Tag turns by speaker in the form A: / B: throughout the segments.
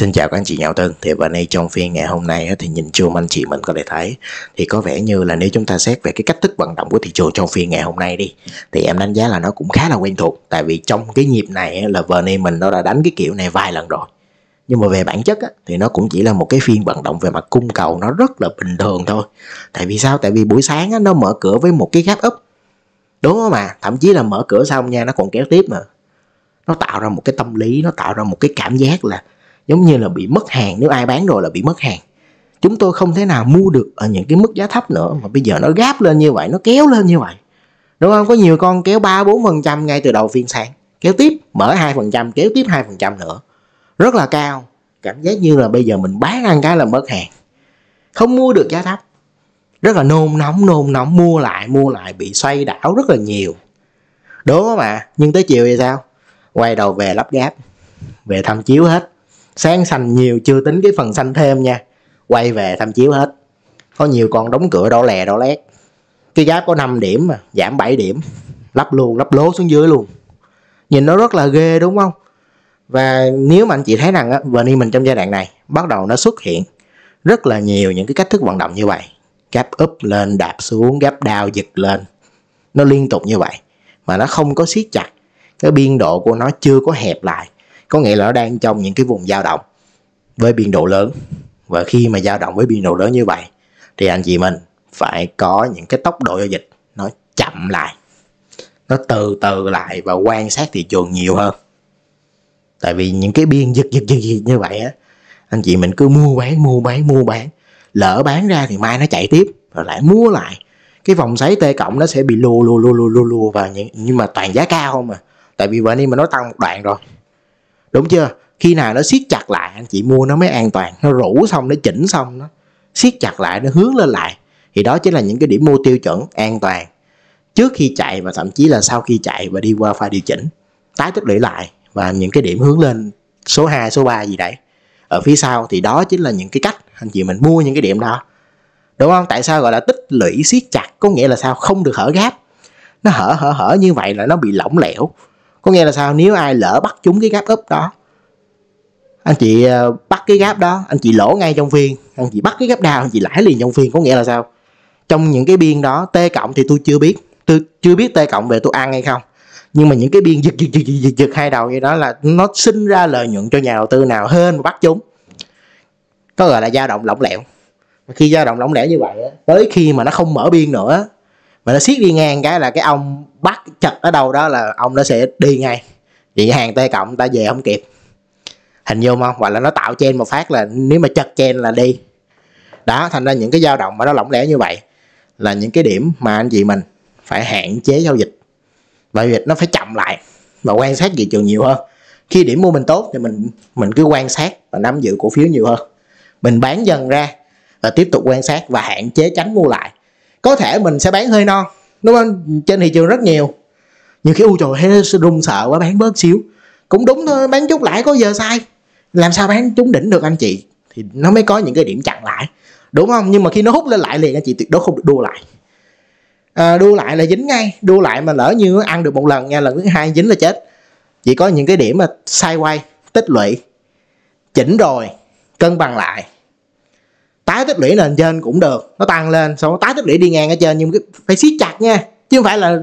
A: Xin chào các anh chị nhà đầu tư thì bên đây trong phiên ngày hôm nay thì nhìn chung anh chị mình có thể thấy thì có vẻ như là nếu chúng ta xét về cái cách thức vận động của thị trường trong phiên ngày hôm nay đi thì em đánh giá là nó cũng khá là quen thuộc tại vì trong cái nhịp này là bên đây mình nó đã đánh cái kiểu này vài lần rồi nhưng mà về bản chất á, thì nó cũng chỉ là một cái phiên vận động về mặt cung cầu nó rất là bình thường thôi tại vì sao tại vì buổi sáng á, nó mở cửa với một cái gap up đúng không mà thậm chí là mở cửa xong nha nó còn kéo tiếp mà nó tạo ra một cái tâm lý nó tạo ra một cái cảm giác là giống như là bị mất hàng nếu ai bán rồi là bị mất hàng chúng tôi không thể nào mua được ở những cái mức giá thấp nữa mà bây giờ nó gáp lên như vậy nó kéo lên như vậy đúng không có nhiều con kéo ba bốn phần trăm ngay từ đầu phiên sáng kéo tiếp mở hai phần trăm kéo tiếp hai phần trăm nữa rất là cao cảm giác như là bây giờ mình bán ăn cái là mất hàng không mua được giá thấp rất là nôn nóng nôn nóng mua lại mua lại bị xoay đảo rất là nhiều đúng không ạ nhưng tới chiều thì sao quay đầu về lắp gáp về thăm chiếu hết sáng xanh nhiều chưa tính cái phần xanh thêm nha quay về tham chiếu hết có nhiều con đóng cửa đỏ lè đỏ lét cái giá có 5 điểm mà giảm 7 điểm lắp luôn lắp lố xuống dưới luôn nhìn nó rất là ghê đúng không và nếu mà anh chị thấy rằng á, verni mình trong giai đoạn này bắt đầu nó xuất hiện rất là nhiều những cái cách thức vận động như vậy gáp úp lên đạp xuống gáp đao giật lên nó liên tục như vậy mà nó không có siết chặt cái biên độ của nó chưa có hẹp lại có nghĩa là nó đang trong những cái vùng dao động với biên độ lớn và khi mà dao động với biên độ lớn như vậy thì anh chị mình phải có những cái tốc độ giao dịch nó chậm lại nó từ từ lại và quan sát thị trường nhiều hơn tại vì những cái biên giật giật giật, như vậy á anh chị mình cứ mua bán mua bán mua bán lỡ bán ra thì mai nó chạy tiếp rồi lại mua lại cái vòng xoáy t cộng nó sẽ bị lùa lùa lùa lùa lùa lùa vào những nhưng mà toàn giá cao không à tại vì vậy nên mà nó tăng một đoạn rồi đúng chưa khi nào nó siết chặt lại anh chị mua nó mới an toàn nó rủ xong nó chỉnh xong nó siết chặt lại nó hướng lên lại thì đó chính là những cái điểm mua tiêu chuẩn an toàn trước khi chạy và thậm chí là sau khi chạy và đi qua pha điều chỉnh tái tích lũy lại và những cái điểm hướng lên số 2, số 3 gì đấy ở phía sau thì đó chính là những cái cách anh chị mình mua những cái điểm đó đúng không tại sao gọi là tích lũy siết chặt có nghĩa là sao không được hở gáp nó hở hở hở như vậy là nó bị lỏng lẻo có nghĩa là sao nếu ai lỡ bắt chúng cái gáp úp đó anh chị ờ, bắt cái gáp đó anh chị lỗ ngay trong phiên anh chị bắt cái gáp đào anh chị lãi liền trong phiên có nghĩa là sao trong những cái biên đó t cộng thì tôi chưa biết tôi chưa biết t cộng về tôi ăn hay không nhưng mà những cái biên giật giật giật giật, giật hai đầu như đó là nó sinh ra lợi nhuận cho nhà đầu tư nào hơn bắt chúng có gọi là dao động lỏng lẻo khi dao động lỏng lẻo như vậy tới khi mà nó không mở biên nữa mà nó siết đi ngang cái là cái ông bắt chặt ở đâu đó là ông nó sẽ đi ngay vậy hàng t cộng ta về không kịp hình dung không hoặc là nó tạo chen một phát là nếu mà chặt chen là đi đó thành ra những cái dao động mà nó lỏng lẻo như vậy là những cái điểm mà anh chị mình phải hạn chế giao dịch và giao dịch nó phải chậm lại và quan sát thị trường nhiều hơn khi điểm mua mình tốt thì mình mình cứ quan sát và nắm giữ cổ phiếu nhiều hơn mình bán dần ra và tiếp tục quan sát và hạn chế tránh mua lại có thể mình sẽ bán hơi non đúng không trên thị trường rất nhiều nhiều khi u trời hay rung sợ quá bán bớt xíu cũng đúng thôi bán chút lại có giờ sai làm sao bán chúng đỉnh được anh chị thì nó mới có những cái điểm chặn lại đúng không nhưng mà khi nó hút lên lại liền anh chị tuyệt đối không được đua lại à, đua lại là dính ngay đua lại mà lỡ như ăn được một lần nha lần thứ hai dính là chết chỉ có những cái điểm mà sai quay tích lũy chỉnh rồi cân bằng lại tái tích lũy nền trên cũng được nó tăng lên xong nó tái tích lũy đi ngang ở trên nhưng phải siết chặt nha chứ không phải là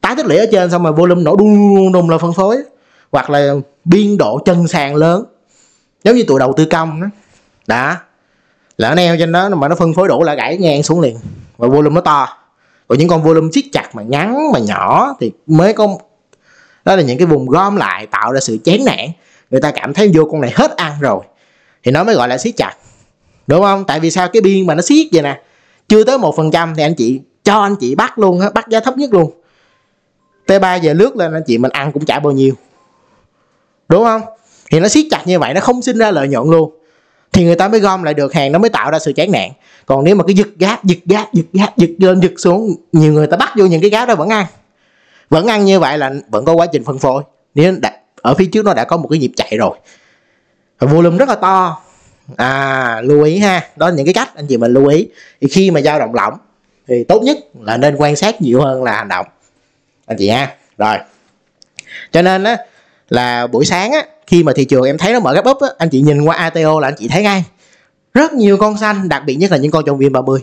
A: tái tích lũy ở trên xong rồi volume nổ đùng đùng là phân phối hoặc là biên độ chân sàn lớn giống như tụi đầu tư công đó đã lỡ neo trên đó mà nó phân phối đủ là gãy ngang xuống liền và volume nó to còn những con volume siết chặt mà ngắn mà nhỏ thì mới có đó là những cái vùng gom lại tạo ra sự chán nản người ta cảm thấy vô con này hết ăn rồi thì nó mới gọi là siết chặt đúng không tại vì sao cái biên mà nó siết vậy nè chưa tới một phần trăm thì anh chị cho anh chị bắt luôn á bắt giá thấp nhất luôn t 3 giờ lướt lên anh chị mình ăn cũng trả bao nhiêu đúng không thì nó siết chặt như vậy nó không sinh ra lợi nhuận luôn thì người ta mới gom lại được hàng nó mới tạo ra sự chán nạn còn nếu mà cái giật gáp giật gáp giật gáp giật lên giật xuống nhiều người ta bắt vô những cái gáo đó vẫn ăn vẫn ăn như vậy là vẫn có quá trình phân phối nếu đã, ở phía trước nó đã có một cái nhịp chạy rồi volume rất là to à lưu ý ha đó là những cái cách anh chị mình lưu ý thì khi mà dao động lỏng thì tốt nhất là nên quan sát nhiều hơn là hành động anh chị ha rồi cho nên á là buổi sáng á khi mà thị trường em thấy nó mở gấp úp á anh chị nhìn qua ATO là anh chị thấy ngay rất nhiều con xanh đặc biệt nhất là những con trong viên 30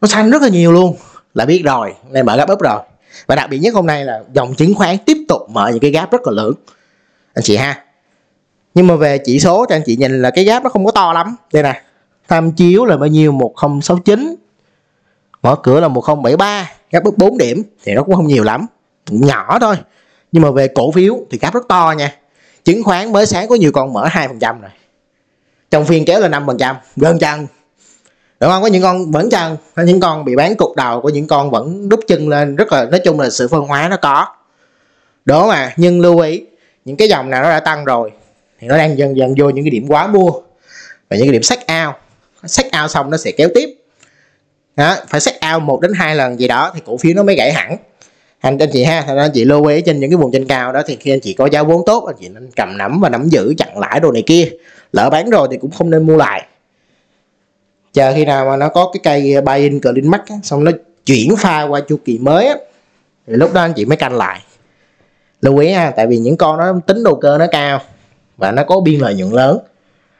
A: nó xanh rất là nhiều luôn là biết rồi này mở gap up rồi và đặc biệt nhất hôm nay là dòng chứng khoán tiếp tục mở những cái gap rất là lớn anh chị ha nhưng mà về chỉ số cho anh chị nhìn là cái gap nó không có to lắm đây nè tham chiếu là bao nhiêu 1069 mở cửa là 1073 gap bước 4 điểm thì nó cũng không nhiều lắm nhỏ thôi nhưng mà về cổ phiếu thì gap rất to nha chứng khoán mới sáng có nhiều con mở hai phần trăm rồi trong phiên kéo là năm phần trăm gần chân đúng không có những con vẫn chân có những con bị bán cục đầu có những con vẫn đúp chân lên rất là nói chung là sự phân hóa nó có đúng mà nhưng lưu ý những cái dòng nào nó đã tăng rồi thì nó đang dần dần vô những cái điểm quá mua và những cái điểm sách ao sách ao xong nó sẽ kéo tiếp đó, phải sách ao một đến hai lần gì đó thì cổ phiếu nó mới gãy hẳn anh anh chị ha thành ra anh chị lưu ý trên những cái vùng trên cao đó thì khi anh chị có giá vốn tốt anh chị nên cầm nắm và nắm giữ chặn lãi đồ này kia lỡ bán rồi thì cũng không nên mua lại chờ khi nào mà nó có cái cây buy in cờ linh mắt xong nó chuyển pha qua chu kỳ mới thì lúc đó anh chị mới canh lại lưu ý ha tại vì những con nó tính đầu cơ nó cao và nó có biên lợi nhuận lớn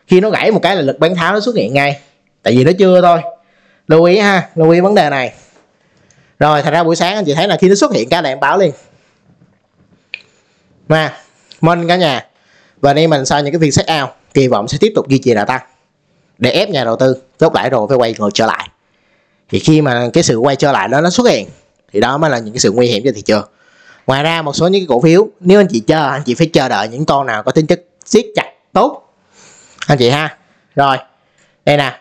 A: khi nó gãy một cái là lực bán tháo nó xuất hiện ngay tại vì nó chưa thôi lưu ý ha lưu ý vấn đề này rồi thành ra buổi sáng anh chị thấy là khi nó xuất hiện cái là em báo liền mà mình cả nhà và đây mình sau những cái phiên set out kỳ vọng sẽ tiếp tục duy trì đà tăng để ép nhà đầu tư chốt lãi rồi phải quay ngược trở lại thì khi mà cái sự quay trở lại đó nó xuất hiện thì đó mới là những cái sự nguy hiểm cho thị trường ngoài ra một số những cái cổ phiếu nếu anh chị chờ anh chị phải chờ đợi những con nào có tính chất siết chặt tốt anh chị ha rồi đây nè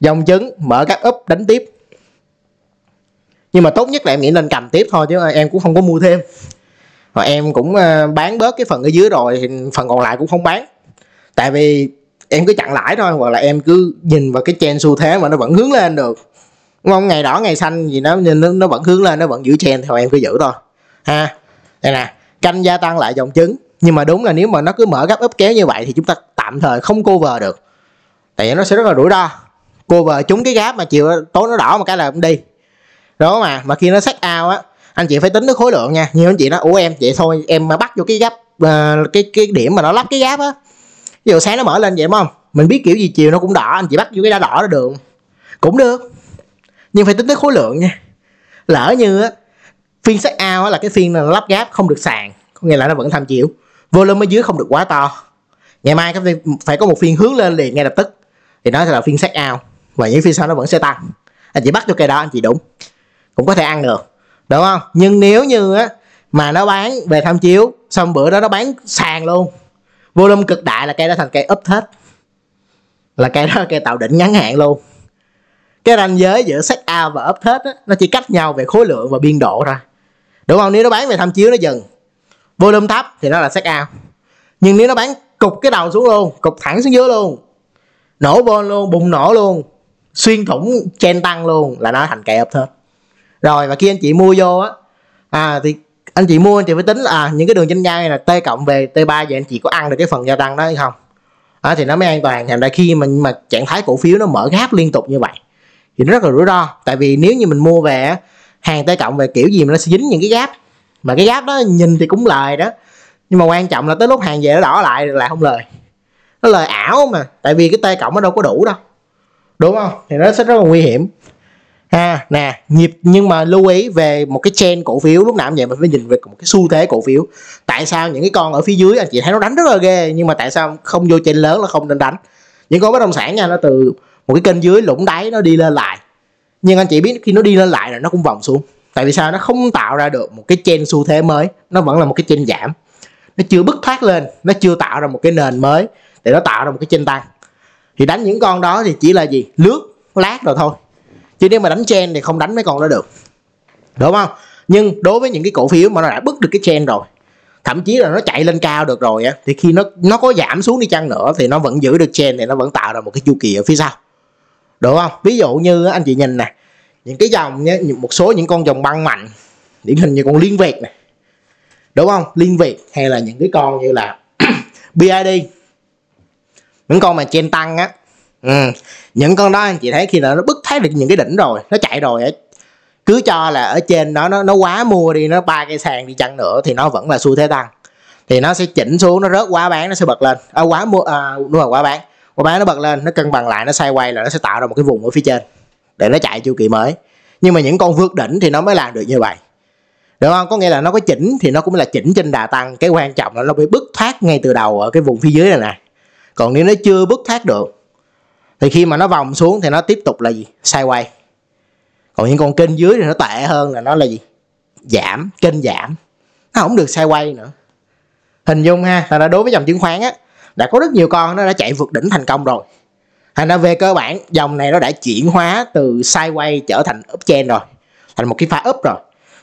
A: dòng trứng mở các úp đánh tiếp nhưng mà tốt nhất là em nghĩ nên cầm tiếp thôi chứ em cũng không có mua thêm và em cũng ờ, bán bớt cái phần ở dưới rồi thì phần còn lại cũng không bán tại vì em cứ chặn lãi thôi hoặc là em cứ nhìn vào cái chen xu thế mà nó vẫn hướng lên được đúng không ngày đỏ ngày xanh gì nó nó, nó vẫn hướng lên nó vẫn giữ chen thì em cứ giữ thôi ha đây nè canh gia tăng lại dòng trứng nhưng mà đúng là nếu mà nó cứ mở gấp ấp kéo như vậy thì chúng ta tạm thời không cover được tại vì nó sẽ rất là rủi ro cover chúng cái gap mà chiều tối nó đỏ một cái là cũng đi đó mà mà khi nó sắc ao á anh chị phải tính cái khối lượng nha nhiều anh chị nó ủa em vậy thôi em mà bắt vô cái gap uh, ờ, cái cái điểm mà nó lắp cái gap á ví dụ sáng nó mở lên vậy đúng không mình biết kiểu gì chiều nó cũng đỏ anh chị bắt vô cái đá đỏ nó được cũng được nhưng phải tính tới khối lượng nha lỡ như á phiên sắc ao á là cái phiên là lắp gáp không được sàn có nghĩa là nó vẫn tham chịu volume ở dưới không được quá to ngày mai các phải có một phiên hướng lên liền ngay lập tức thì nó sẽ là phiên sách ao và những phiên sau nó vẫn sẽ tăng anh chị bắt cho cây đó anh chị đúng cũng có thể ăn được đúng không nhưng nếu như á mà nó bán về tham chiếu xong bữa đó nó bán sàn luôn volume cực đại là cây đó thành cây up hết là cây đó là cây tạo đỉnh ngắn hạn luôn cái ranh giới giữa sách A và up hết nó chỉ cách nhau về khối lượng và biên độ thôi đúng không nếu nó bán về tham chiếu nó dừng volume thấp thì nó là set ao nhưng nếu nó bán cục cái đầu xuống luôn cục thẳng xuống dưới luôn nổ bon luôn bùng nổ luôn xuyên thủng chen tăng luôn là nó thành kệ thôi rồi và khi anh chị mua vô á à, thì anh chị mua anh chị phải tính là à, những cái đường trên ngang này là t cộng về t 3 vậy anh chị có ăn được cái phần gia tăng đó hay không à, thì nó mới an toàn thành ra khi mình mà trạng thái cổ phiếu nó mở gáp liên tục như vậy thì nó rất là rủi ro tại vì nếu như mình mua về hàng t cộng về kiểu gì mà nó sẽ dính những cái gáp mà cái gáp đó nhìn thì cũng lời đó nhưng mà quan trọng là tới lúc hàng về nó đỏ lại là không lời nó lời ảo mà tại vì cái t cộng nó đâu có đủ đâu đúng không thì nó sẽ rất là nguy hiểm ha à, nè nhịp nhưng mà lưu ý về một cái trend cổ phiếu lúc nào cũng vậy mình phải nhìn về một cái xu thế cổ phiếu tại sao những cái con ở phía dưới anh chị thấy nó đánh rất là ghê nhưng mà tại sao không vô trên lớn là không nên đánh những con bất động sản nha nó từ một cái kênh dưới lũng đáy nó đi lên lại nhưng anh chị biết khi nó đi lên lại là nó cũng vòng xuống tại vì sao nó không tạo ra được một cái chen xu thế mới nó vẫn là một cái chen giảm nó chưa bứt thoát lên nó chưa tạo ra một cái nền mới để nó tạo ra một cái chen tăng thì đánh những con đó thì chỉ là gì lướt lát rồi thôi chứ nếu mà đánh chen thì không đánh mấy con đó được đúng không nhưng đối với những cái cổ phiếu mà nó đã bứt được cái chen rồi thậm chí là nó chạy lên cao được rồi á thì khi nó nó có giảm xuống đi chăng nữa thì nó vẫn giữ được chen thì nó vẫn tạo ra một cái chu kỳ ở phía sau đúng không ví dụ như anh chị nhìn nè những cái dòng nhé một số những con dòng băng mạnh điển hình như con liên việt này đúng không liên việt hay là những cái con như là bid những con mà trên tăng á ừ. những con đó anh chị thấy khi là nó bứt thấy được những cái đỉnh rồi nó chạy rồi ấy. cứ cho là ở trên đó nó nó quá mua đi nó ba cây sàn đi chăng nữa thì nó vẫn là xu thế tăng thì nó sẽ chỉnh xuống nó rớt quá bán nó sẽ bật lên à, quá mua à, đúng rồi quá bán quá bán nó bật lên nó cân bằng lại nó xoay quay là nó sẽ tạo ra một cái vùng ở phía trên để nó chạy chu kỳ mới nhưng mà những con vượt đỉnh thì nó mới làm được như vậy được không có nghĩa là nó có chỉnh thì nó cũng là chỉnh trên đà tăng cái quan trọng là nó bị bứt thoát ngay từ đầu ở cái vùng phía dưới này nè còn nếu nó chưa bứt thoát được thì khi mà nó vòng xuống thì nó tiếp tục là gì Sai quay. còn những con kênh dưới thì nó tệ hơn là nó là gì giảm kênh giảm nó không được sai quay nữa hình dung ha là đối với dòng chứng khoán á đã có rất nhiều con nó đã chạy vượt đỉnh thành công rồi thành ra về cơ bản dòng này nó đã chuyển hóa từ sideways trở thành uptrend rồi thành một cái pha up rồi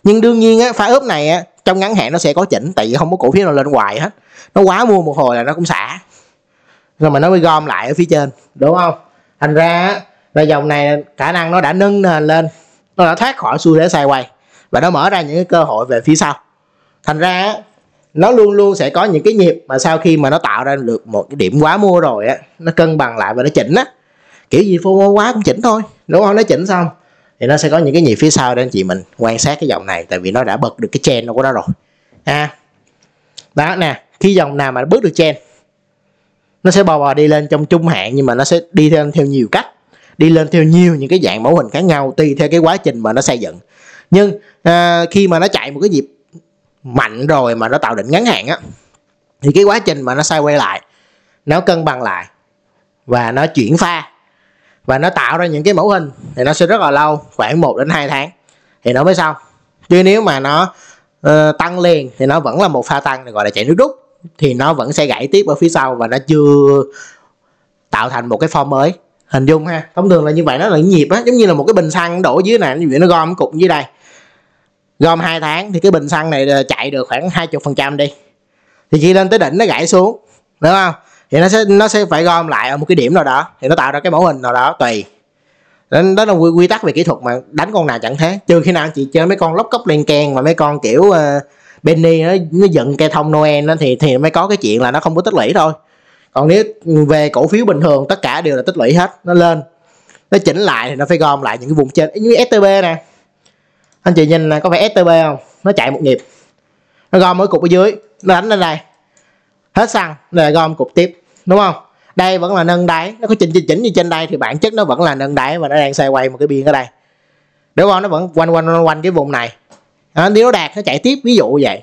A: nhưng đương nhiên á pha up này á trong ngắn hạn nó sẽ có chỉnh tại vì không có cổ phiếu nào lên hoài hết nó quá mua một hồi là nó cũng xả rồi mà nó mới gom lại ở phía trên đúng không thành ra là dòng này khả năng nó đã nâng nền lên nó đã thoát khỏi xu thế sideways và nó mở ra những cái cơ hội về phía sau thành ra nó luôn luôn sẽ có những cái nhịp mà sau khi mà nó tạo ra được một cái điểm quá mua rồi á nó cân bằng lại và nó chỉnh á kiểu gì FOMO quá cũng chỉnh thôi đúng không nó chỉnh xong thì nó sẽ có những cái nhịp phía sau để anh chị mình quan sát cái dòng này tại vì nó đã bật được cái chen của nó rồi ha à. đó nè khi dòng nào mà nó bước được chen nó sẽ bò bò đi lên trong trung hạn nhưng mà nó sẽ đi lên theo nhiều cách đi lên theo nhiều những cái dạng mẫu hình khác nhau tùy theo cái quá trình mà nó xây dựng nhưng à, khi mà nó chạy một cái nhịp mạnh rồi mà nó tạo đỉnh ngắn hạn á thì cái quá trình mà nó xoay quay lại nó cân bằng lại và nó chuyển pha và nó tạo ra những cái mẫu hình thì nó sẽ rất là lâu khoảng 1 đến 2 tháng thì nó mới xong chứ nếu mà nó uh, tăng liền thì nó vẫn là một pha tăng gọi là chạy nước rút thì nó vẫn sẽ gãy tiếp ở phía sau và nó chưa tạo thành một cái form mới hình dung ha thông thường là như vậy nó là nhịp á giống như là một cái bình xăng đổ dưới này vậy nó gom cục dưới đây gom 2 tháng thì cái bình xăng này ờ, chạy được khoảng 20% đi thì khi lên tới đỉnh nó gãy xuống đúng không thì nó sẽ nó sẽ phải gom lại ở một cái điểm nào đó thì nó tạo ra cái mẫu hình nào đó tùy đó là quy, quy tắc về kỹ thuật mà đánh con nào chẳng thế trừ khi nào chị chơi mấy con lóc cốc len keng mà mấy con kiểu uh, Benny nó, nó giận cây thông Noel đó thì thì mới có cái chuyện là nó không có tích lũy thôi còn nếu về cổ phiếu bình thường tất cả đều là tích lũy hết nó lên nó chỉnh lại thì nó phải gom lại những cái vùng trên như STB nè anh chị nhìn này có phải STB không nó chạy một nhịp nó gom mỗi cục ở dưới nó đánh lên đây hết xăng rồi gom cục tiếp đúng không đây vẫn là nâng đáy nó có chỉnh chỉnh như trên đây thì bản chất nó vẫn là nâng đáy và nó đang xoay quay một cái biên ở đây đúng không nó vẫn quanh quanh quanh, quanh cái vùng này đó, nếu nó đạt nó chạy tiếp ví dụ vậy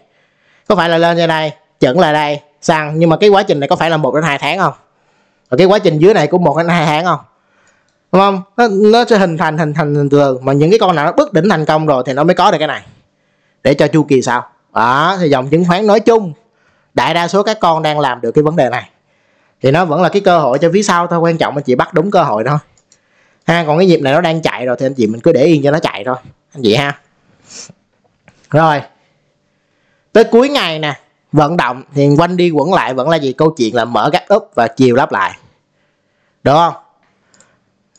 A: có phải là lên ra đây chuẩn là đây xăng nhưng mà cái quá trình này có phải là một đến hai tháng không và cái quá trình dưới này cũng một đến hai tháng không đúng không nó, nó sẽ hình thành hình thành hình thường mà những cái con nào nó bước đỉnh thành công rồi thì nó mới có được cái này để cho chu kỳ sao? đó thì dòng chứng khoán nói chung đại đa số các con đang làm được cái vấn đề này thì nó vẫn là cái cơ hội cho phía sau thôi quan trọng anh chị bắt đúng cơ hội thôi ha còn cái nhịp này nó đang chạy rồi thì anh chị mình cứ để yên cho nó chạy thôi anh chị ha rồi tới cuối ngày nè vận động thì quanh đi quẩn lại vẫn là gì câu chuyện là mở các úp và chiều lắp lại được không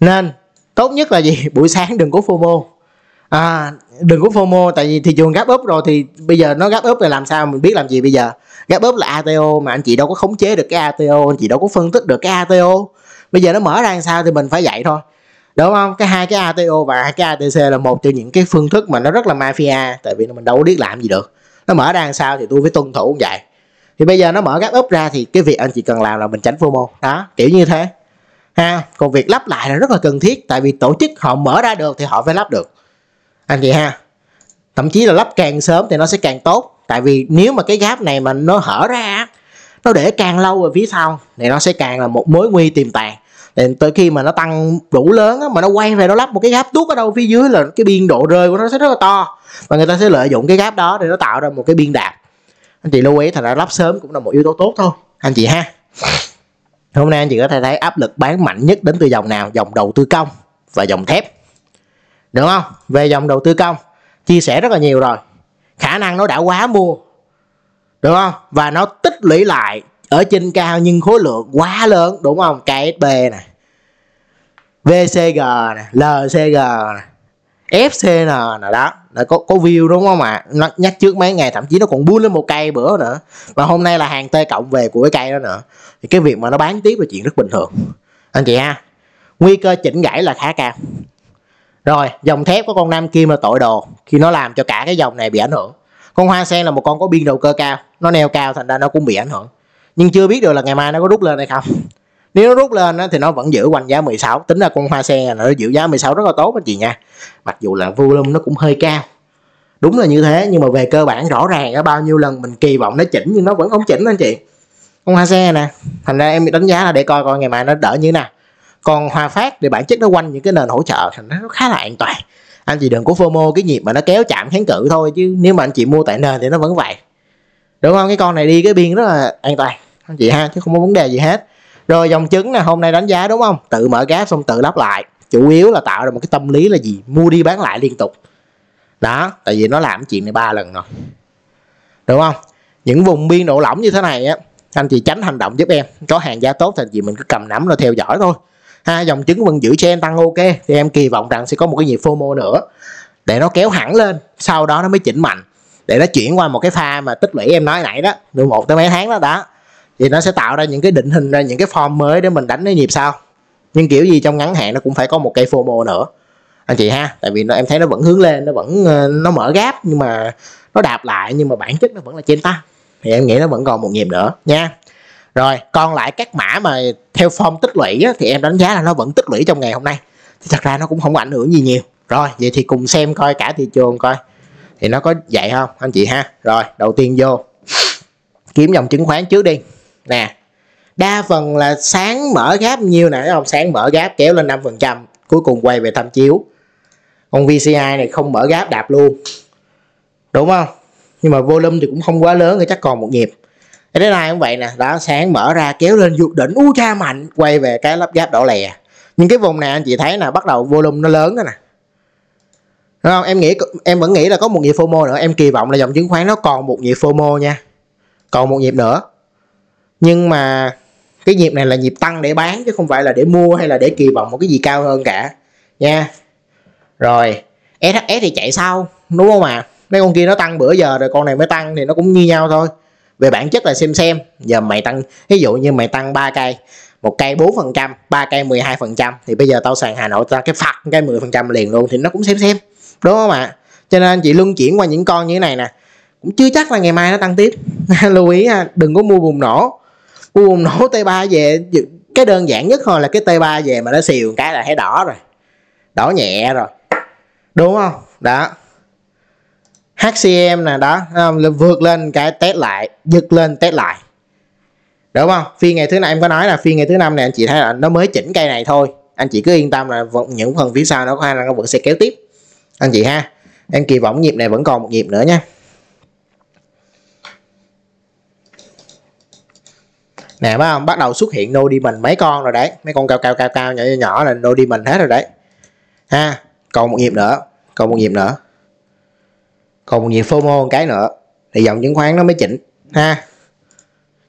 A: nên tốt nhất là gì buổi sáng đừng có fomo à, đừng có fomo tại vì thị trường gấp úp rồi thì bây giờ nó gấp úp thì làm sao mình biết làm gì bây giờ gấp úp là ato mà anh chị đâu có khống chế được cái ato anh chị đâu có phân tích được cái ato bây giờ nó mở ra làm sao thì mình phải dạy thôi đúng không cái hai cái ato và hai cái atc là một trong những cái phương thức mà nó rất là mafia tại vì mình đâu có biết làm gì được nó mở ra làm sao thì tôi phải tuân thủ vậy thì bây giờ nó mở gấp úp ra thì cái việc anh chị cần làm là mình tránh fomo đó kiểu như thế ha còn việc lắp lại là rất là cần thiết tại vì tổ chức họ mở ra được thì họ phải lắp được anh chị ha thậm chí là lắp càng sớm thì nó sẽ càng tốt tại vì nếu mà cái gáp này mà nó hở ra nó để càng lâu về phía sau thì nó sẽ càng là một mối nguy tiềm tàng thì tới khi mà nó tăng đủ lớn á, mà nó quay về nó lắp một cái gáp tuốt ở đâu phía dưới là cái biên độ rơi của nó sẽ rất là to và người ta sẽ lợi dụng cái gáp đó để nó tạo ra một cái biên đạp anh chị lưu ý thành ra lắp sớm cũng là một yếu tố tốt thôi anh chị ha Hôm nay anh chị có thể thấy áp lực bán mạnh nhất đến từ dòng nào? Dòng đầu tư công và dòng thép. Được không? Về dòng đầu tư công, chia sẻ rất là nhiều rồi. Khả năng nó đã quá mua. Được không? Và nó tích lũy lại ở trên cao nhưng khối lượng quá lớn. Đúng không? KSB nè. VCG nè, LCG nè, FCN nè đó là có có view đúng không ạ nó nhắc trước mấy ngày thậm chí nó còn buôn lên một cây bữa nữa và hôm nay là hàng T cộng về của cái cây đó nữa thì cái việc mà nó bán tiếp là chuyện rất bình thường anh chị ha nguy cơ chỉnh gãy là khá cao rồi dòng thép có con nam kim là tội đồ khi nó làm cho cả cái dòng này bị ảnh hưởng con hoa sen là một con có biên đầu cơ cao nó neo cao thành ra nó cũng bị ảnh hưởng nhưng chưa biết được là ngày mai nó có rút lên hay không nếu nó rút lên thì nó vẫn giữ quanh giá 16 tính ra con hoa sen là nó giữ giá 16 rất là tốt anh chị nha mặc dù là volume nó cũng hơi cao đúng là như thế nhưng mà về cơ bản rõ ràng bao nhiêu lần mình kỳ vọng nó chỉnh nhưng nó vẫn không chỉnh anh chị con hoa xe nè thành ra em đánh giá là để coi coi ngày mai nó đỡ như thế nào còn hoa phát thì bản chất nó quanh những cái nền hỗ trợ thành nó khá là an toàn anh chị đừng có fomo cái nhịp mà nó kéo chạm kháng cự thôi chứ nếu mà anh chị mua tại nền thì nó vẫn vậy đúng không cái con này đi cái biên rất là an toàn anh chị ha chứ không có vấn đề gì hết rồi dòng trứng nè hôm nay đánh giá đúng không tự mở gáp xong tự lắp lại chủ yếu là tạo ra một cái tâm lý là gì mua đi bán lại liên tục đó tại vì nó làm chuyện này ba lần rồi đúng không những vùng biên độ lỏng như thế này á anh chị tránh hành động giúp em có hàng giá tốt thì gì mình cứ cầm nắm rồi theo dõi thôi ha dòng chứng vẫn giữ trend tăng ok thì em kỳ vọng rằng sẽ có một cái nhịp FOMO nữa để nó kéo hẳn lên sau đó nó mới chỉnh mạnh để nó chuyển qua một cái pha mà tích lũy em nói nãy đó được một tới mấy tháng đó đó thì nó sẽ tạo ra những cái định hình ra những cái form mới để mình đánh cái nhịp sau nhưng kiểu gì trong ngắn hạn nó cũng phải có một cây FOMO nữa anh chị ha tại vì nó em thấy nó vẫn hướng lên nó vẫn ờ, nó mở gáp nhưng mà nó đạp lại nhưng mà bản chất nó vẫn là trên tăng thì em nghĩ nó vẫn còn một nhịp nữa nha rồi còn lại các mã mà theo form tích lũy á, thì em đánh giá là nó vẫn tích lũy trong ngày hôm nay thì thật ra nó cũng không ảnh hưởng gì nhiều rồi vậy thì cùng xem coi cả thị trường coi thì nó có vậy không anh chị ha rồi đầu tiên vô kiếm dòng chứng khoán trước đi nè đa phần là sáng mở gáp nhiều nè không sáng mở gáp kéo lên 5% cuối cùng quay về tham chiếu con VCI này không mở gáp đạp luôn đúng không nhưng mà volume thì cũng không quá lớn thì chắc còn một nhịp đến nay cũng vậy nè đó sáng mở ra kéo lên vượt đỉnh u ultra mạnh quay về cái lắp ráp đỏ lè nhưng cái vùng này anh chị thấy là bắt đầu volume nó lớn rồi nè Đúng không? Em nghĩ em vẫn nghĩ là có một nhịp FOMO nữa, em kỳ vọng là dòng chứng khoán nó còn một nhịp FOMO nha. Còn một nhịp nữa. Nhưng mà cái nhịp này là nhịp tăng để bán chứ không phải là để mua hay là để kỳ vọng một cái gì cao hơn cả nha. Rồi, SHS thì chạy sau đúng không ạ? À? nếu con kia nó tăng bữa giờ rồi con này mới tăng thì nó cũng như nhau thôi về bản chất là xem xem giờ mày tăng ví dụ như mày tăng ba cây một cây 4 phần trăm ba cây 12 phần trăm thì bây giờ tao sàn Hà Nội tao cái phạt cái 10 phần trăm liền luôn thì nó cũng xem xem đúng không ạ cho nên chị luân chuyển qua những con như thế này nè cũng chưa chắc là ngày mai nó tăng tiếp lưu ý ha, đừng có mua bùng nổ mua bùng nổ T3 về cái đơn giản nhất thôi là cái T3 về mà nó xìu cái là thấy đỏ rồi đỏ nhẹ rồi đúng không đó HCM nè đó vượt lên cái test lại giật lên test lại đúng không phi ngày thứ năm em có nói là phi ngày thứ năm này anh chị thấy là nó mới chỉnh cây này thôi anh chị cứ yên tâm là những phần phía sau nó có hai là nó vẫn sẽ kéo tiếp anh chị ha em kỳ vọng nhịp này vẫn còn một nhịp nữa nha nè phải không bắt đầu xuất hiện nô đi mình mấy con rồi đấy mấy con cao cao cao cao nhỏ nhỏ là nô đi mình hết rồi đấy ha còn một nhịp nữa còn một nhịp nữa còn một việc FOMO một cái nữa thì dòng chứng khoán nó mới chỉnh ha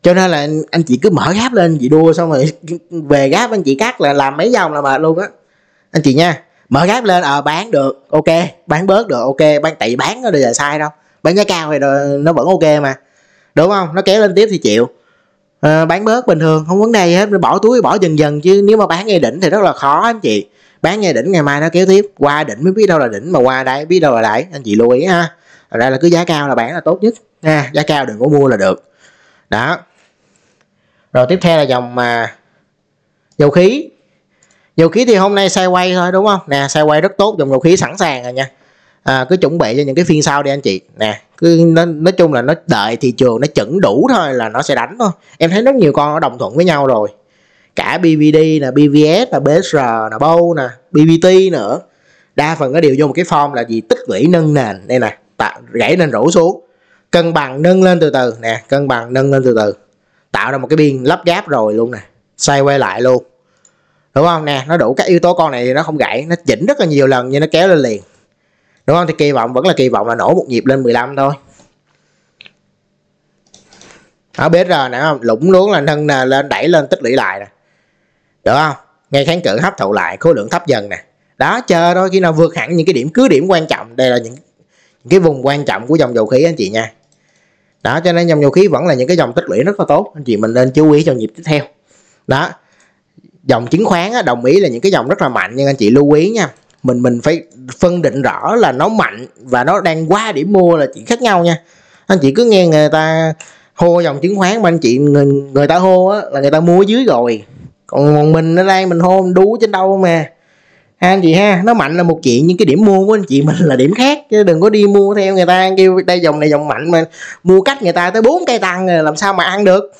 A: cho nên là anh, chị cứ mở gáp lên chị đua xong rồi về gáp anh chị cắt là làm mấy dòng là mệt luôn á anh chị nha mở gáp lên ờ à, bán được ok bán bớt được ok bán tại bán nó bây giờ sai đâu bán giá cao thì nó vẫn ok mà đúng không nó kéo lên tiếp thì chịu à, bán bớt bình thường không vấn đề gì hết bỏ túi bỏ dần dần chứ nếu mà bán ngay đỉnh thì rất là khó anh chị bán ngay đỉnh ngày mai nó kéo tiếp qua đỉnh mới biết đâu là đỉnh mà qua đây biết đâu là đáy anh chị lưu ý ha Thật ra là cứ giá cao là bán là tốt nhất nha à. giá cao đừng có mua là được đó rồi tiếp theo là dòng mà dầu khí dầu khí thì hôm nay sai quay thôi đúng không nè sai quay rất tốt dòng dầu khí sẵn sàng rồi nha à, cứ chuẩn bị cho những cái phiên sau đi anh chị nè cứ nó, nói chung là nó đợi thị trường nó chuẩn đủ thôi là nó sẽ đánh thôi em thấy rất nhiều con nó đồng thuận với nhau rồi cả BVD là BVS là BSR là BOW nè BVT nữa đa phần nó đều vô một cái form là gì tích lũy nâng nền đây nè tạo gãy lên rũ xuống cân bằng nâng lên từ từ nè cân bằng nâng lên từ từ tạo ra một cái biên lắp gáp rồi luôn nè xoay quay lại luôn đúng không nè nó đủ các yếu tố con này thì nó không gãy nó chỉnh rất là nhiều lần nhưng nó kéo lên liền đúng không thì kỳ vọng vẫn là kỳ vọng là nổ một nhịp lên 15 thôi ở biết rồi nè không lũng luống là nâng nè, lên đẩy lên tích lũy lại nè được không ngay kháng cự hấp thụ lại khối lượng thấp dần nè đó chờ thôi khi nào vượt hẳn những cái điểm cứ điểm quan trọng đây là những cái vùng quan trọng của dòng dầu khí anh chị nha đó cho nên dòng dầu khí vẫn là những cái dòng tích lũy rất là tốt anh chị mình nên chú ý trong nhịp tiếp theo đó dòng chứng khoán á, đồng ý là những cái dòng rất là mạnh nhưng anh chị lưu ý nha mình mình phải phân định rõ là nó mạnh và nó đang qua điểm mua là chuyện khác nhau nha anh chị cứ nghe người ta hô dòng chứng khoán mà anh chị người, người ta hô á, là người ta mua dưới rồi còn mình nó đang mình hô mình đú trên đâu mà ha anh chị ha nó mạnh là một chuyện nhưng cái điểm mua của anh chị mình là điểm khác chứ đừng có đi mua theo người ta kêu đây dòng này dòng mạnh mà mua cách người ta tới bốn cây tăng làm sao mà ăn được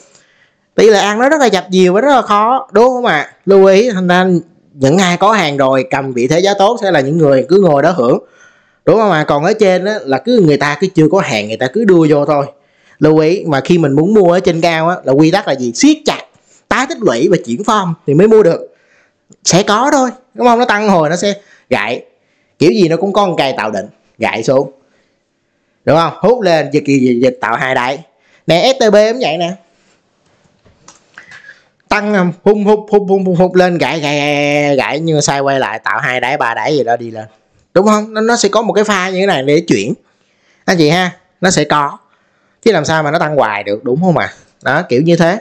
A: tỷ lệ ăn nó rất là dập dìu và rất là khó đúng không ạ à? lưu ý thành ra những ai có hàng rồi cầm vị thế giá tốt sẽ là những người cứ ngồi đó hưởng đúng không ạ à? còn ở trên đó là cứ người ta cứ chưa có hàng người ta cứ đưa vô thôi lưu ý mà khi mình muốn mua ở trên cao á là quy tắc là gì siết chặt tái tích lũy và chuyển form thì mới mua được sẽ có thôi đúng không nó tăng hồi nó sẽ gãy kiểu gì nó cũng có một cây tạo định gãy xuống đúng không hút lên dịch dịch, dịch tạo hai đáy nè stb cũng vậy nè tăng um, hung hung hung hung hung hung, lên gãy gãy gãy nhưng sai quay lại tạo hai đáy ba đáy gì đó đi lên đúng không nó, nó sẽ có một cái pha như thế này để chuyển anh chị ha nó sẽ có chứ làm sao mà nó tăng hoài được đúng không ạ à? đó kiểu như thế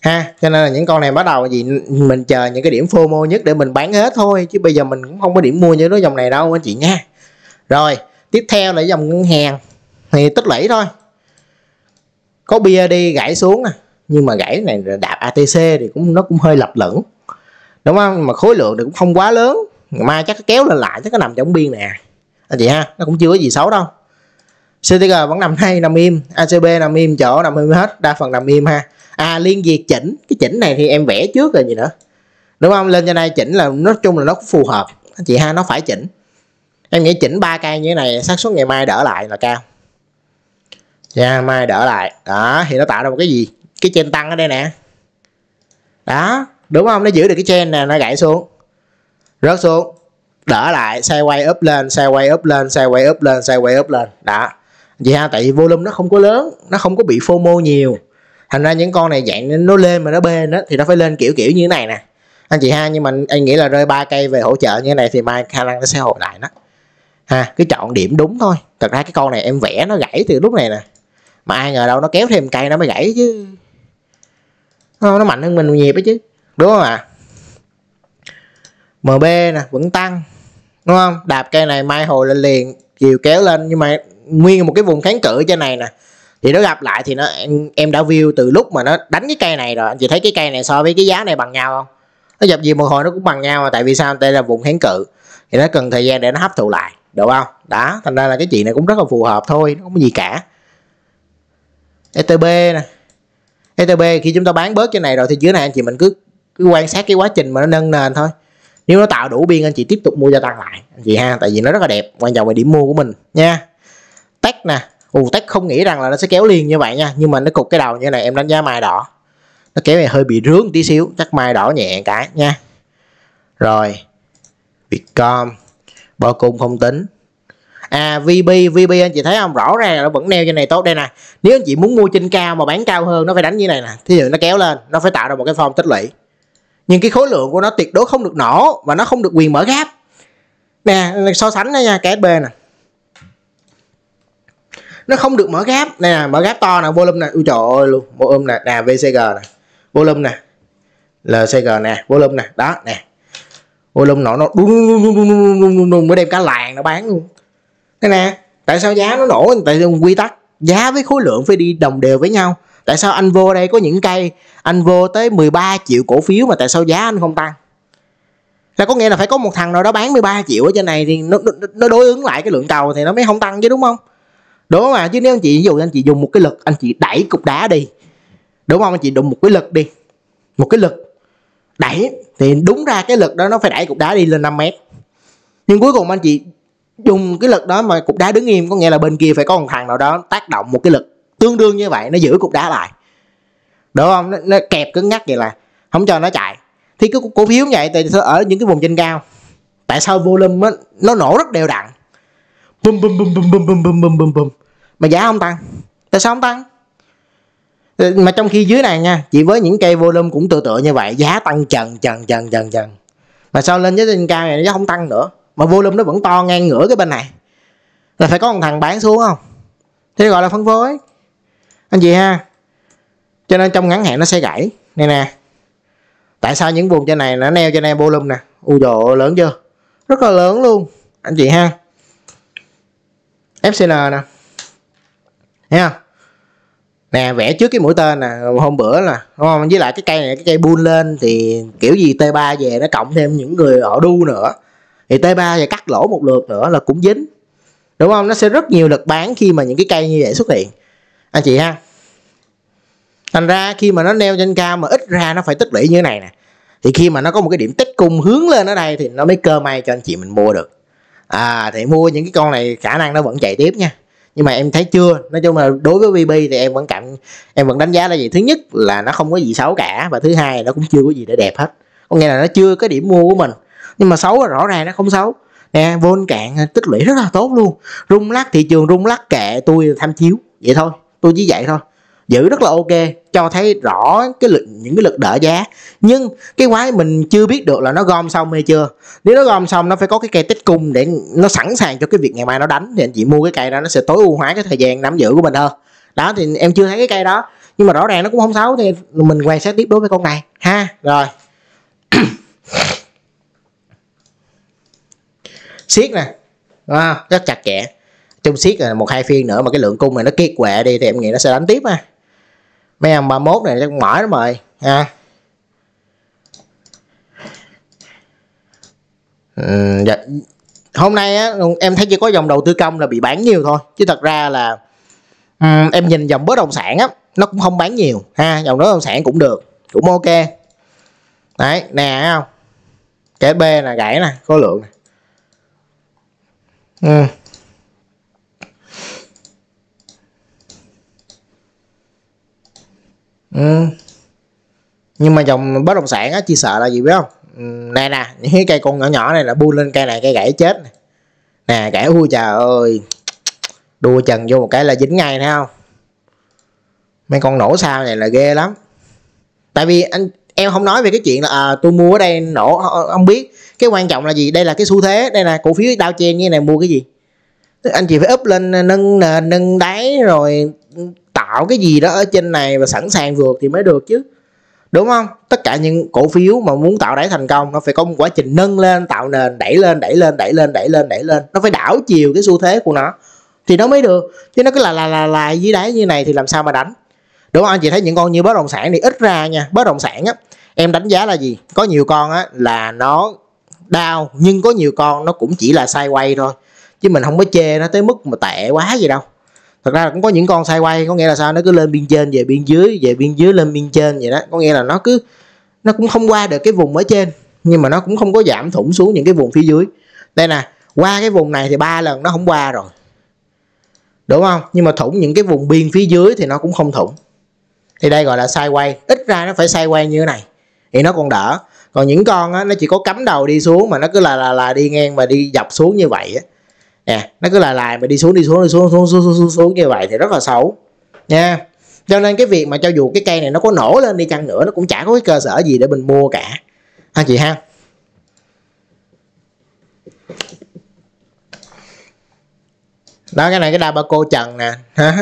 A: ha cho nên là những con này bắt đầu gì mình chờ những cái điểm FOMO nhất để mình bán hết thôi chứ bây giờ mình cũng không có điểm mua như cái dòng này đâu anh chị nha rồi tiếp theo là dòng ngân hàng thì tích lũy thôi có bia đi gãy xuống nè à, nhưng mà gãy này đạp ATC thì cũng nó cũng hơi lập lửng đúng không mà khối lượng thì cũng không quá lớn mai chắc kéo lên lại chắc nó nằm trong biên nè anh chị ha nó cũng chưa có gì xấu đâu CTG vẫn nằm hay nằm im ACB nằm im chỗ nằm im hết đa phần nằm im ha à liên việt chỉnh cái chỉnh này thì em vẽ trước rồi gì nữa đúng không lên trên đây chỉnh là nói chung là nó phù hợp chị ha nó phải chỉnh em nghĩ chỉnh ba cây như thế này xác suất ngày mai đỡ lại là cao nha dạ, yeah, mai đỡ lại đó thì nó tạo ra một cái gì cái trên tăng ở đây nè đó đúng không nó giữ được cái trên nè nó gãy xuống rớt xuống đỡ lại xoay quay up lên xoay quay up lên xoay quay up lên xoay quay up lên đó vậy ha tại vì volume nó không có lớn nó không có bị phô mô nhiều thành ra những con này dạng nó lên mà nó bê đó thì nó phải lên kiểu kiểu như thế này nè anh chị ha nhưng mà anh nghĩ là rơi ba cây về hỗ trợ như thế này thì mai khả năng nó sẽ hồi lại đó ha cứ chọn điểm đúng thôi thật ra cái con này em vẽ nó gãy từ lúc này nè mà ai ngờ đâu nó kéo thêm cây nó mới gãy chứ nó, nó mạnh hơn mình nhiều ấy chứ đúng không ạ à? mb nè vẫn tăng đúng không đạp cây này mai hồi lên liền chiều kéo lên nhưng mà nguyên một cái vùng kháng cự trên này nè thì nó gặp lại thì nó em, đã view từ lúc mà nó đánh cái cây này rồi anh chị thấy cái cây này so với cái giá này bằng nhau không nó dập gì một hồi nó cũng bằng nhau mà tại vì sao đây là vùng kháng cự thì nó cần thời gian để nó hấp thụ lại được không đó thành ra là cái chuyện này cũng rất là phù hợp thôi không có gì cả ETB này, ETB khi chúng ta bán bớt cái này rồi thì dưới này anh chị mình cứ cứ quan sát cái quá trình mà nó nâng nền thôi nếu nó tạo đủ biên anh chị tiếp tục mua gia tăng lại anh chị ha tại vì nó rất là đẹp quan trọng là điểm mua của mình nha tech nè Utec không nghĩ rằng là nó sẽ kéo liền như vậy nha nhưng mà nó cục cái đầu như này em đánh giá mai đỏ nó kéo này hơi bị rướng tí xíu chắc mai đỏ nhẹ cái nha rồi Vietcom bao cung không tính À VB, VB anh chị thấy không? Rõ ràng nó vẫn neo trên này tốt đây nè. Nếu anh chị muốn mua trên cao mà bán cao hơn nó phải đánh như này nè. Thí dụ nó kéo lên, nó phải tạo ra một cái form tích lũy. Nhưng cái khối lượng của nó tuyệt đối không được nổ và nó không được quyền mở gáp. Nè, so sánh đó nha, KSB nè nó không được mở gáp nè mở gáp to nè volume nè ui trời ơi luôn volume nè nè vcg nè volume nè lcg nè volume nè đó nè volume nổ nó đúng đúng đúng mới đem cả làng nó bán luôn thế nè tại sao giá nó nổ tại sao quy tắc giá với khối lượng phải đi đồng đều với nhau tại sao anh vô đây có những cây anh vô tới 13 triệu cổ phiếu mà tại sao giá anh không tăng là có nghĩa là phải có một thằng nào đó bán 13 triệu ở trên này thì nó, nó, nó đối ứng lại cái lượng cầu thì nó mới không tăng chứ đúng không đúng không ạ chứ nếu anh chị ví dụ anh chị dùng một cái lực anh chị đẩy cục đá đi đúng không anh chị dùng một cái lực đi một cái lực đẩy thì đúng ra cái lực đó nó phải đẩy cục đá đi lên 5 mét nhưng cuối cùng anh chị dùng cái lực đó mà cục đá đứng im có nghĩa là bên kia phải có một thằng nào đó tác động một cái lực tương đương như vậy nó giữ cục đá lại đúng không nó, nó kẹp cứng ngắc vậy là không cho nó chạy thì cái cổ phiếu như vậy thì ở những cái vùng trên cao tại sao volume nó, nó nổ rất đều đặn bùm bùm bùm bùm bùm bùm bùm bùm bùm bùm mà giá không tăng tại sao không tăng ờ, mà trong khi dưới này nha chỉ với những cây volume cũng tựa tựa như vậy giá tăng trần trần trần trần trần mà sao lên giá trên cao này nó không tăng nữa mà volume nó vẫn to ngang ngửa cái bên này là phải có một thằng bán xuống không thế gọi là phân phối anh chị ha cho nên trong ngắn hạn nó sẽ gãy nè nè tại sao những vùng trên này nó neo trên em volume nè u dồ lớn chưa rất là lớn luôn anh chị ha FCN nè nha nè vẽ trước cái mũi tên nè hôm bữa nè đúng không với lại cái cây này cái cây buôn lên thì kiểu gì T3 về nó cộng thêm những người ở đu nữa thì T3 về cắt lỗ một lượt nữa là cũng dính đúng không nó sẽ rất nhiều lực bán khi mà những cái cây như vậy xuất hiện anh chị ha thành ra khi mà nó neo trên cao mà ít ra nó phải tích lũy như thế này nè thì khi mà nó có một cái điểm tích cung hướng lên ở đây thì nó mới cơ may cho anh chị mình mua được à, thì mua những cái con này khả năng nó vẫn chạy tiếp nha nhưng mà em thấy chưa nói chung là đối với vb thì em vẫn cảm em vẫn đánh giá là gì thứ nhất là nó không có gì xấu cả và thứ hai nó cũng chưa có gì để đẹp hết có nghĩa là nó chưa có điểm mua của mình nhưng mà xấu là rõ ràng nó không xấu nè vôn cạn tích lũy rất là tốt luôn rung lắc thị trường rung lắc kệ tôi tham chiếu vậy thôi tôi chỉ vậy thôi giữ rất là ok cho thấy rõ cái lực những cái lực đỡ giá nhưng cái quái mình chưa biết được là nó gom xong hay chưa nếu nó gom xong nó phải có cái cây tích cung để nó sẵn sàng cho cái việc ngày mai nó đánh thì anh chị mua cái cây đó nó sẽ tối ưu hóa cái thời gian nắm giữ của mình hơn đó thì em chưa thấy cái cây đó nhưng mà rõ ràng nó cũng không xấu thì mình quan sát tiếp đối với con này ha rồi siết nè à, rất chặt chẽ trong siết là một hai phiên nữa mà cái lượng cung này nó kiệt quệ đi thì em nghĩ nó sẽ đánh tiếp ha à mấy ông 31 này chắc mỏi lắm rồi ha ừ, dạ. hôm nay á, em thấy chỉ có dòng đầu tư công là bị bán nhiều thôi chứ thật ra là um, em nhìn dòng bất động sản á nó cũng không bán nhiều ha dòng bất động sản cũng được cũng ok đấy nè không cái b là gãy nè khối lượng này. ừ. Ừ. nhưng mà dòng bất động sản á chia sợ là gì biết không ừ, nè nè những cái cây con nhỏ nhỏ này là bu lên cây này cây gãy chết này. nè gãy ui trời ơi đua trần vô một cái là dính ngay thấy không mấy con nổ sao này là ghê lắm tại vì anh em không nói về cái chuyện là à, tôi mua ở đây nổ ờ, ờ, không biết cái quan trọng là gì đây là cái xu thế đây là cổ phiếu đao chen như này mua cái gì anh chị phải úp lên nâng nền nâng đáy rồi tạo cái gì đó ở trên này và sẵn sàng vượt thì mới được chứ đúng không tất cả những cổ phiếu mà muốn tạo đáy thành công nó phải có một quá trình nâng lên tạo nền đẩy lên đẩy lên đẩy lên đẩy lên đẩy lên nó phải đảo chiều cái xu thế của nó thì nó mới được chứ nó cứ là là là là dưới đáy như này thì làm sao mà đánh đúng không anh chị thấy những con như bất động sản thì ít ra nha bất động sản á em đánh giá là gì có nhiều con á là nó đau nhưng có nhiều con nó cũng chỉ là sai quay thôi chứ mình không có chê nó tới mức mà tệ quá gì đâu thật ra là cũng có những con sai quay có nghĩa là sao nó cứ lên biên trên về biên dưới về biên dưới lên biên trên vậy đó có nghĩa là nó cứ nó cũng không qua được cái vùng ở trên nhưng mà nó cũng không có giảm thủng xuống những cái vùng phía dưới đây nè qua cái vùng này thì ba lần nó không qua rồi đúng không nhưng mà thủng những cái vùng biên phía dưới thì nó cũng không thủng thì đây gọi là sai quay ít ra nó phải sai quay như thế này thì nó còn đỡ còn những con á, nó chỉ có cắm đầu đi xuống mà nó cứ là là là đi ngang và đi dọc xuống như vậy á nè nó cứ là lại mà đi xuống đi xuống đi xuống xuống xuống xuống, xuống, xuống như vậy thì rất là xấu nha cho nên cái việc mà cho dù cái cây này nó có nổ lên đi chăng nữa nó cũng chả có cái cơ sở gì để mình mua cả ha chị ha đó cái này cái đa ba cô trần nè hả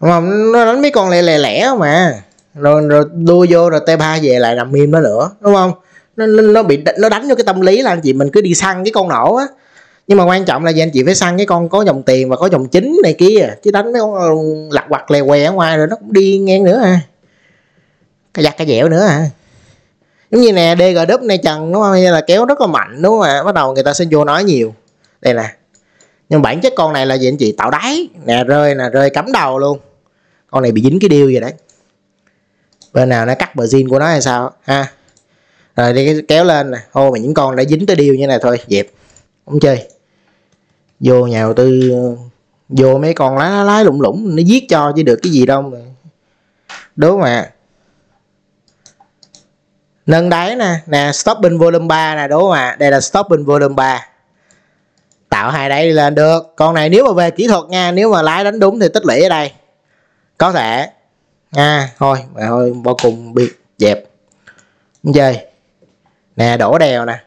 A: mà nó đánh mấy con lẻ lẻ lẻ mà rồi, rồi đua vô rồi t ba về lại nằm im đó nữa đúng không nó, nó bị nó đánh vô cái tâm lý là anh chị mình cứ đi săn cái con nổ á nhưng mà quan trọng là vì anh chị phải săn cái con có dòng tiền và có dòng chính này kia chứ đánh mấy con ờ, lặt quặt lè què ở ngoài rồi nó cũng đi ngang nữa à cái giặt cái dẻo nữa à giống như nè DG đúp này trần đúng không hay là kéo rất là mạnh đúng không ạ à? bắt đầu người ta sẽ vô nói nhiều đây nè nhưng bản chất con này là gì anh chị tạo đáy nè rơi nè rơi cắm đầu luôn con này bị dính cái điêu vậy đấy bên nào nó cắt bờ zin của nó hay sao ha rồi đi kéo lên nè ô mà những con đã dính tới điêu như này thôi dẹp không chơi vô nhà đầu tư vô mấy con lá lái lủng lủng nó giết cho chứ được cái gì đâu mà đố mà nâng đáy nè nè stop in volume 3 nè đố mà đây là stop in volume 3 tạo hai đáy đi lên được con này nếu mà về kỹ thuật nha nếu mà lái đánh đúng thì tích lũy ở đây có thể à thôi mà thôi vô cùng bị dẹp chơi nè đổ đèo nè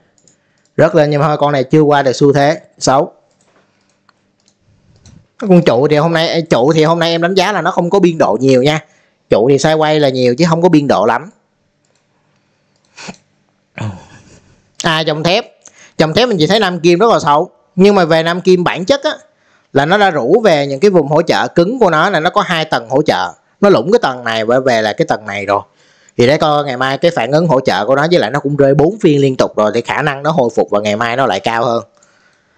A: rất lên nhưng mà thôi con này chưa qua được xu thế xấu cái con trụ thì hôm nay trụ thì hôm nay em đánh giá là nó không có biên độ nhiều nha trụ thì sai quay là nhiều chứ không có biên độ lắm à dòng thép dòng thép mình chỉ thấy nam kim rất là xấu nhưng mà về nam kim bản chất á là nó đã rủ về những cái vùng hỗ trợ cứng của nó là nó có hai tầng hỗ trợ nó lũng cái tầng này và về là cái tầng này rồi thì để coi ngày mai cái phản ứng hỗ trợ của nó với lại nó cũng rơi bốn phiên liên tục rồi thì khả năng nó hồi phục vào ngày mai nó lại cao hơn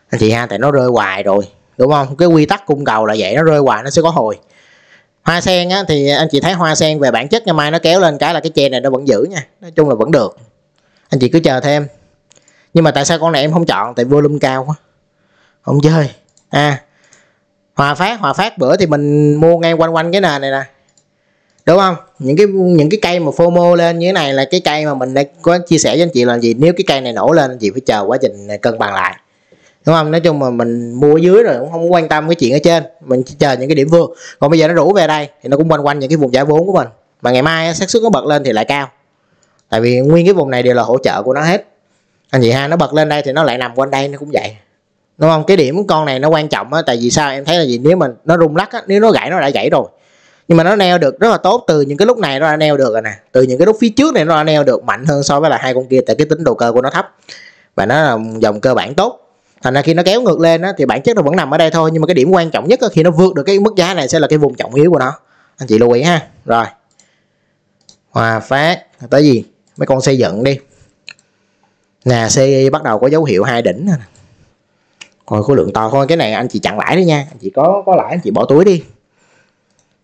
A: anh chị ha tại nó rơi hoài rồi đúng không cái quy tắc cung cầu là vậy nó rơi hoài nó sẽ có hồi hoa sen á, thì anh chị thấy hoa sen về bản chất ngày mai nó kéo lên cái là cái che này nó vẫn giữ nha nói chung là vẫn được anh chị cứ chờ thêm nhưng mà tại sao con này em không chọn tại volume cao quá không chơi à hòa phát hòa phát bữa thì mình mua ngay quanh quanh cái nền này nè đúng không những cái những cái cây mà fomo lên như thế này là cái cây mà mình đã có chia sẻ với anh chị là gì nếu cái cây này nổ lên anh chị phải chờ quá trình cân bằng lại đúng không nói chung mà mình mua ở dưới rồi cũng không quan tâm cái chuyện ở trên mình chỉ chờ những cái điểm vươn còn bây giờ nó rủ về đây thì nó cũng quanh quanh những cái vùng giải vốn của mình mà ngày mai xác suất nó bật lên thì lại cao tại vì nguyên cái vùng này đều là hỗ trợ của nó hết anh chị ha nó bật lên đây thì nó lại nằm quanh đây nó cũng vậy đúng không cái điểm con này nó quan trọng á tại vì sao em thấy là gì nếu mà nó rung lắc á nếu nó gãy nó đã gãy rồi nhưng mà nó neo được rất là tốt từ những cái lúc này nó đã neo được rồi nè từ những cái lúc phía trước này nó đã neo được mạnh hơn so với là hai con kia tại cái tính đầu cơ của nó thấp và nó là dòng cơ bản tốt thành ra khi nó kéo ngược lên á, thì bản chất nó vẫn nằm ở đây thôi nhưng mà cái điểm quan trọng nhất á, khi nó vượt được cái mức giá này sẽ là cái vùng trọng yếu của nó anh chị lưu ý ha rồi hòa phát tới gì mấy con xây dựng đi nè CI bắt đầu có dấu hiệu hai đỉnh còn khối lượng to coi cái này anh chị chặn lãi đi nha anh chị có có lãi anh chị bỏ túi đi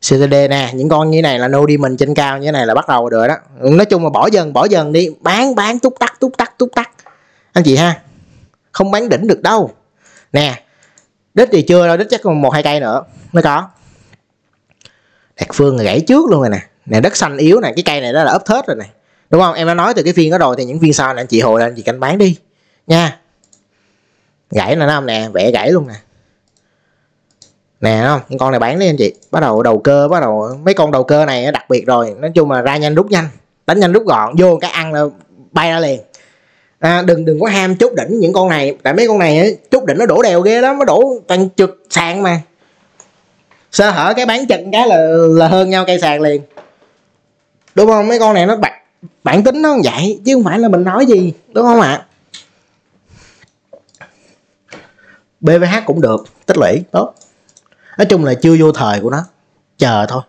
A: CTD nè những con như này là no đi mình trên cao như này là bắt đầu rồi đó nói chung là bỏ dần bỏ dần đi bán bán túc tắc túc tắc túc tắc anh chị ha không bán đỉnh được đâu nè đít thì chưa đâu đít chắc còn một hai cây nữa mới có đạt phương gãy trước luôn rồi nè nè đất xanh yếu nè cái cây này đó là ấp thết rồi nè đúng không em đã nói từ cái phiên đó rồi thì những viên sau này anh chị hồi lên chị canh bán đi nha gãy nè không nè vẽ gãy luôn nè nè không con này bán đi anh chị bắt đầu đầu cơ bắt đầu mấy con đầu cơ này đặc biệt rồi nói chung là ra nhanh rút nhanh đánh nhanh rút gọn vô cái ăn là bay ra liền à, đừng đừng có ham chốt đỉnh những con này tại mấy con này chốt đỉnh nó đổ đều ghê lắm nó đổ toàn trượt sàn mà sơ hở cái bán chân cái là là hơn nhau cây sàn liền đúng không mấy con này nó bạc bản tính nó vậy chứ không phải là mình nói gì đúng không ạ bvh cũng được tích lũy tốt nói chung là chưa vô thời của nó chờ thôi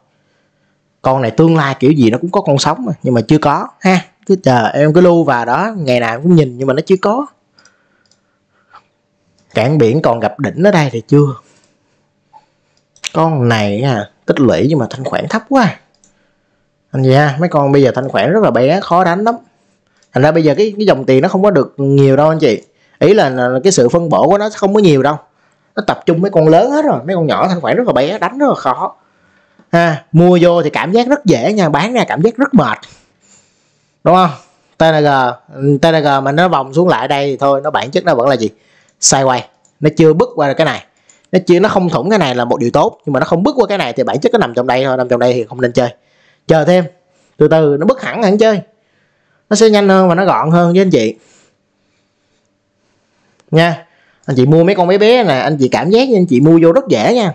A: con này tương lai kiểu gì nó cũng có con sống mà nhưng mà chưa có ha cứ chờ em cứ lưu vào đó ngày nào cũng nhìn nhưng mà nó chưa có cảng biển còn gặp đỉnh ở đây thì chưa con này à tích lũy nhưng mà thanh khoản thấp quá anh gì ha mấy con bây giờ thanh khoản rất là bé khó đánh lắm thành ra bây giờ cái cái dòng tiền nó không có được nhiều đâu anh chị ý là, cái sự phân bổ của nó không có nhiều đâu nó tập trung mấy con lớn hết rồi mấy con nhỏ thanh khoản rất là bé đánh rất là khó ha mua vô thì cảm giác rất dễ nha bán ra cảm giác rất mệt đúng không tng tng mà nó vòng xuống lại đây thì thôi nó bản chất nó vẫn là gì sideways nó chưa bước qua được cái này nó chưa nó không thủng cái này là một điều tốt nhưng mà nó không bước qua cái này thì bản chất nó nằm trong đây thôi nằm trong đây thì không nên chơi chờ thêm từ từ nó bước hẳn hẳn chơi nó sẽ nhanh hơn và nó gọn hơn với anh chị nha anh chị mua mấy con bé bé nè anh chị cảm giác như anh chị mua vô rất dễ nha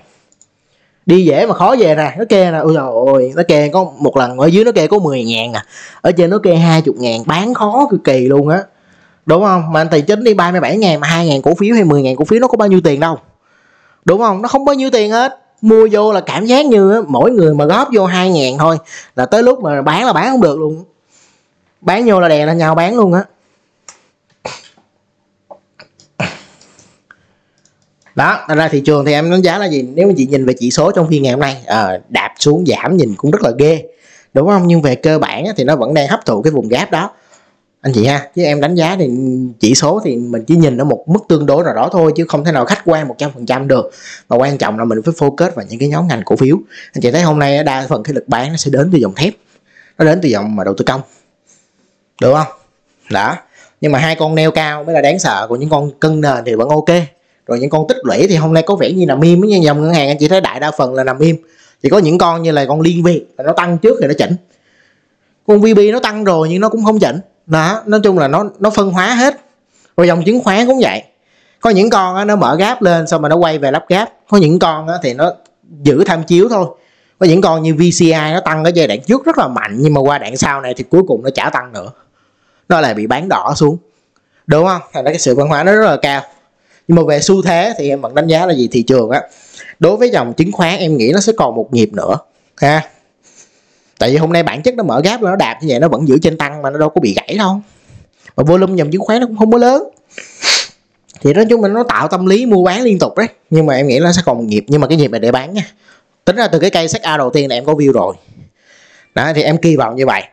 A: đi dễ mà khó về nè nó kê nè ôi trời ơi nó kê có một lần ở dưới nó kê có 10 ngàn nè à. ở trên nó kê 20 ngàn bán khó cực kỳ luôn á đúng không mà anh tài chính đi 37 ngàn mà 2 ngàn cổ phiếu hay 10 ngàn cổ phiếu nó có bao nhiêu tiền đâu đúng không nó không bao nhiêu tiền hết mua vô là cảm giác như á, mỗi người mà góp vô 2 ngàn thôi là tới lúc mà bán là bán không được luôn bán vô là đè lên nhau bán luôn á đó ra thị trường thì em đánh giá là gì nếu mà chị nhìn về chỉ số trong phiên ngày hôm nay à, đạp xuống giảm nhìn cũng rất là ghê đúng không nhưng về cơ bản thì nó vẫn đang hấp thụ cái vùng gáp đó anh chị ha chứ em đánh giá thì chỉ số thì mình chỉ nhìn ở một mức tương đối nào đó thôi chứ không thể nào khách quan 100% được và quan trọng là mình phải focus vào những cái nhóm ngành cổ phiếu anh chị thấy hôm nay đa phần cái lực bán nó sẽ đến từ dòng thép nó đến từ dòng mà đầu tư công đúng không đó nhưng mà hai con neo cao mới là đáng sợ của những con cân nền thì vẫn ok rồi những con tích lũy thì hôm nay có vẻ như là mim với dòng ngân hàng anh chị thấy đại đa phần là nằm im chỉ có những con như là con liên việt là nó tăng trước thì nó chỉnh con vb nó tăng rồi nhưng nó cũng không chỉnh đó nói chung là nó nó phân hóa hết rồi dòng chứng khoán cũng vậy có những con á, nó mở gáp lên xong mà nó quay về lắp gáp có những con á, thì nó giữ tham chiếu thôi có những con như VCI nó tăng ở giai đoạn trước rất là mạnh nhưng mà qua đoạn sau này thì cuối cùng nó chả tăng nữa nó lại bị bán đỏ xuống đúng không thành ra cái sự phân hóa nó rất là cao nhưng mà về xu thế thì em vẫn đánh giá là gì thị trường á đối với dòng chứng khoán em nghĩ nó sẽ còn một nhịp nữa ha tại vì hôm nay bản chất nó mở gáp nó đạp như vậy nó vẫn giữ trên tăng mà nó đâu có bị gãy đâu và volume dòng chứng khoán nó cũng không có lớn thì nói chung mình nó tạo tâm lý mua bán liên tục đấy nhưng mà em nghĩ nó sẽ còn một nhịp nhưng mà cái nhịp này để bán nha tính ra từ cái cây sách A đầu tiên là em có view rồi đó thì em kỳ vọng như vậy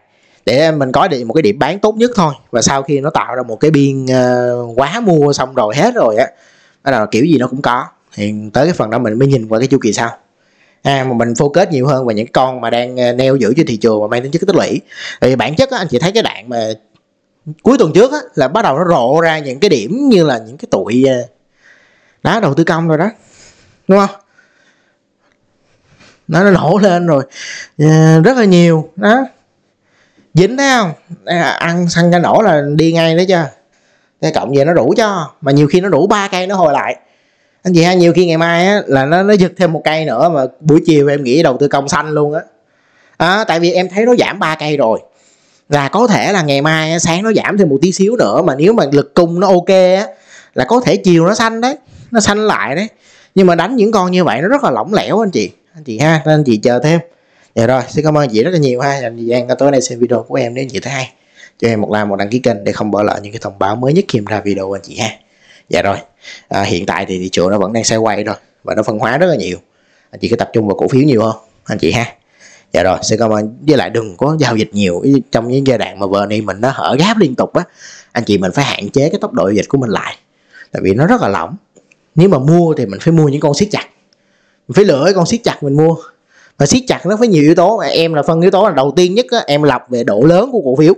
A: để mình có được một cái điểm bán tốt nhất thôi và sau khi nó tạo ra một cái biên quá ờ, mua xong rồi hết rồi á đó là kiểu gì nó cũng có thì tới cái phần đó mình mới nhìn qua cái chu kỳ sau à, mà mình phô kết nhiều hơn và những con mà đang ờ, neo giữ trên thị trường và mang tính chất tích lũy thì bản chất á, anh chị thấy cái đạn mà cuối tuần trước á, là bắt đầu nó rộ ra những cái điểm như là những cái tuổi ờ, đá đầu tư công rồi đó đúng không nó nó nổ lên rồi rất là nhiều đó dính thấy không à, ăn xăng cái nổ là đi ngay đấy chưa cái cộng về nó đủ cho mà nhiều khi nó đủ ba cây nó hồi lại anh chị ha nhiều khi ngày mai á, là nó nó giật thêm một cây nữa mà buổi chiều em nghĩ đầu tư công xanh luôn á à, tại vì em thấy nó giảm ba cây rồi là có thể là ngày mai sáng nó giảm thêm một tí xíu nữa mà nếu mà lực cung nó ok á là có thể chiều nó xanh đấy nó xanh lại đấy nhưng mà đánh những con như vậy nó rất là lỏng lẻo anh chị anh chị ha nên anh chị chờ thêm dạ rồi xin cảm ơn chị rất là nhiều ha dành thời gian tối nay xem video của em nếu chị thấy hay cho em một like một đăng ký kênh để không bỏ lỡ những cái thông báo mới nhất khi em ra video của anh chị ha dạ rồi à, hiện tại thì thị trường nó vẫn đang xoay quay rồi và nó phân hóa rất là nhiều anh chị cứ tập trung vào cổ phiếu nhiều hơn anh chị ha dạ rồi xin cảm ơn với lại đừng có giao dịch nhiều trong những giai đoạn mà vừa nay mình nó hở gáp liên tục á anh chị mình phải hạn chế cái tốc độ dịch của mình lại tại vì nó rất là lỏng nếu mà mua thì mình phải mua những con siết chặt mình phải lựa cái con siết chặt mình mua và siết chặt nó với nhiều yếu tố em là phân yếu tố là đầu tiên nhất á, em lập về độ lớn của cổ phiếu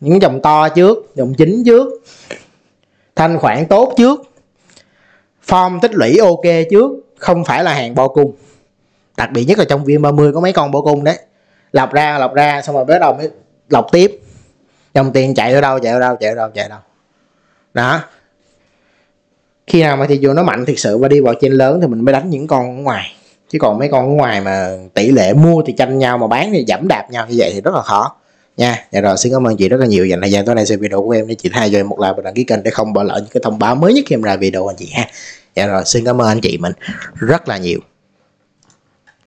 A: những dòng to trước dòng chính trước thanh khoản tốt trước form tích lũy ok trước không phải là hàng bo cung đặc biệt nhất là trong viên 30 có mấy con bo cung đấy lọc ra lọc ra xong rồi bắt đầu mới lọc tiếp dòng tiền chạy ở đâu chạy ở đâu chạy ở đâu chạy ở đâu đó khi nào mà thị trường nó mạnh thực sự và đi vào trên lớn thì mình mới đánh những con ở ngoài chứ còn mấy con ở ngoài mà tỷ lệ mua thì tranh nhau mà bán thì giảm đạp nhau như vậy thì rất là khó nha dạ rồi xin cảm ơn chị rất là nhiều dành thời gian tối nay xem video của em để chị hai cho em một like và đăng ký kênh để không bỏ lỡ những cái thông báo mới nhất khi em ra video anh chị ha dạ rồi xin cảm ơn anh chị mình rất là nhiều